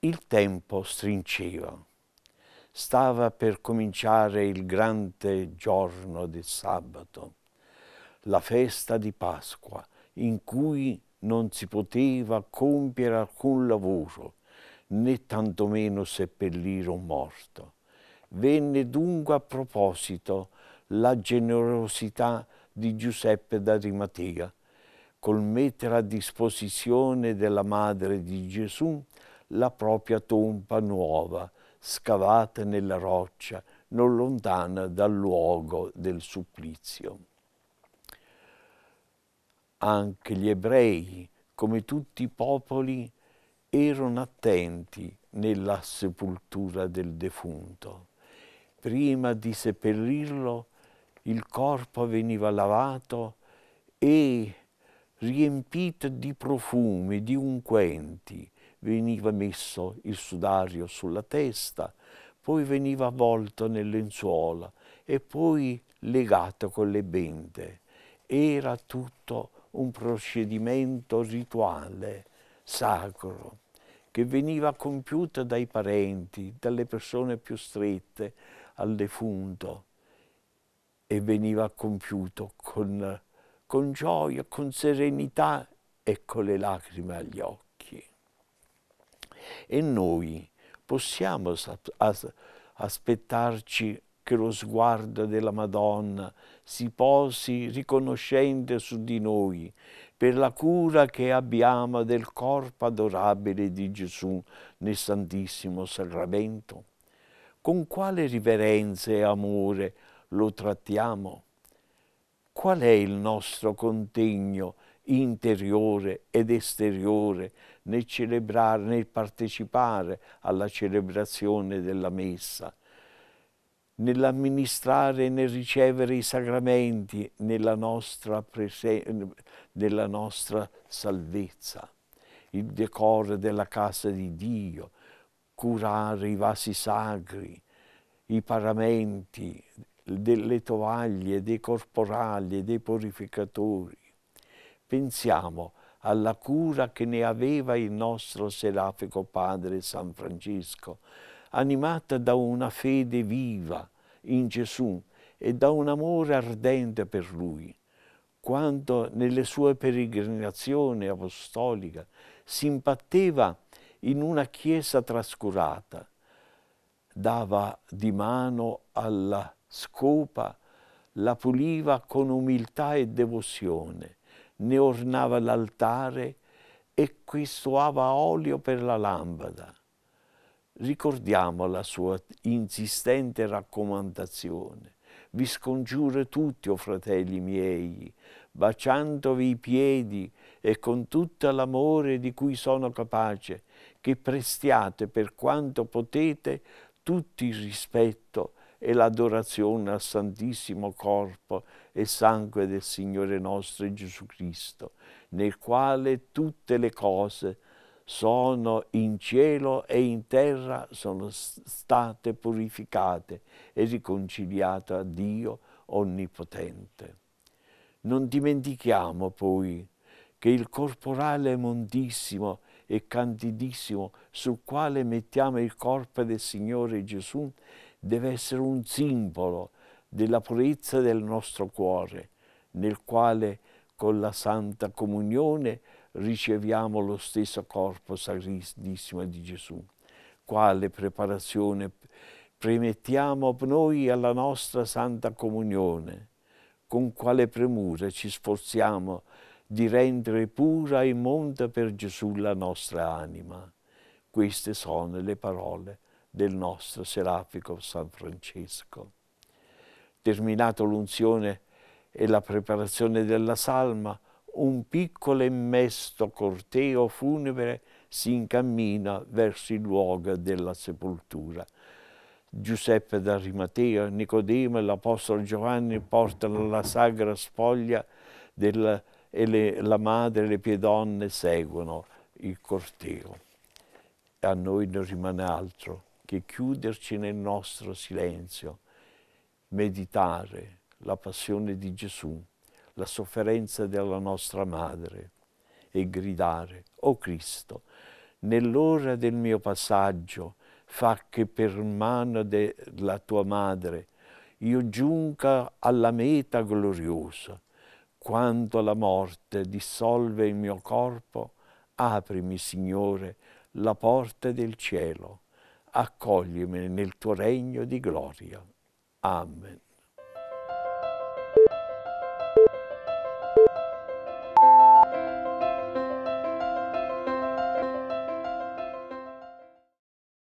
Il tempo stringeva. Stava per cominciare il grande giorno del sabato, la festa di Pasqua, in cui non si poteva compiere alcun lavoro, né tantomeno seppellire un morto. Venne dunque a proposito la generosità di Giuseppe d'Arimatea, col mettere a disposizione della Madre di Gesù la propria tomba nuova, scavata nella roccia, non lontana dal luogo del supplizio. Anche gli ebrei, come tutti i popoli, erano attenti nella sepoltura del defunto. Prima di seppellirlo il corpo veniva lavato e riempito di profumi, di unguenti, veniva messo il sudario sulla testa, poi veniva avvolto nel lenzuolo e poi legato con le bende. Era tutto un procedimento rituale, sacro, che veniva compiuto dai parenti, dalle persone più strette al defunto e veniva compiuto con, con gioia, con serenità e con le lacrime agli occhi. E noi possiamo aspettarci che lo sguardo della Madonna si posi riconoscente su di noi per la cura che abbiamo del corpo adorabile di Gesù nel Santissimo Sacramento. Con quale riverenza e amore lo trattiamo? Qual è il nostro contegno interiore ed esteriore nel celebrare, nel partecipare alla celebrazione della Messa? nell'amministrare e nel ricevere i sacramenti, nella nostra, nella nostra salvezza, il decoro della casa di Dio, curare i vasi sacri, i paramenti, delle tovaglie, dei corporali, e dei purificatori. Pensiamo alla cura che ne aveva il nostro serafico padre San Francesco, animata da una fede viva in Gesù e da un amore ardente per lui, quando nelle sue peregrinazioni apostoliche si imbatteva in una chiesa trascurata, dava di mano alla scopa, la puliva con umiltà e devozione, ne ornava l'altare e questuava olio per la lampada. Ricordiamo la sua insistente raccomandazione. Vi scongiuro tutti, o oh fratelli miei, baciandovi i piedi e con tutto l'amore di cui sono capace, che prestiate per quanto potete tutto il rispetto e l'adorazione al Santissimo Corpo e Sangue del Signore nostro Gesù Cristo, nel quale tutte le cose sono in cielo e in terra sono state purificate e riconciliate a Dio Onnipotente. Non dimentichiamo poi che il corporale mondissimo e candidissimo sul quale mettiamo il corpo del Signore Gesù deve essere un simbolo della purezza del nostro cuore, nel quale con la Santa Comunione riceviamo lo stesso corpo sacrissimo di Gesù. Quale preparazione premettiamo noi alla nostra Santa Comunione? Con quale premura ci sforziamo di rendere pura e monta per Gesù la nostra anima? Queste sono le parole del nostro serafico San Francesco. Terminata l'unzione e la preparazione della salma, un piccolo e mesto corteo funebre si incammina verso il luogo della sepoltura. Giuseppe d'Arimatea, Nicodemo e l'Apostolo Giovanni portano la sagra spoglia del, e le, la madre e le pie donne seguono il corteo. A noi non rimane altro che chiuderci nel nostro silenzio, meditare la passione di Gesù, la sofferenza della nostra madre e gridare, o oh Cristo, nell'ora del mio passaggio fa che per mano della tua madre io giunga alla meta gloriosa. Quando la morte dissolve il mio corpo, aprimi, Signore, la porta del cielo accoglimi nel tuo regno di gloria. Amen.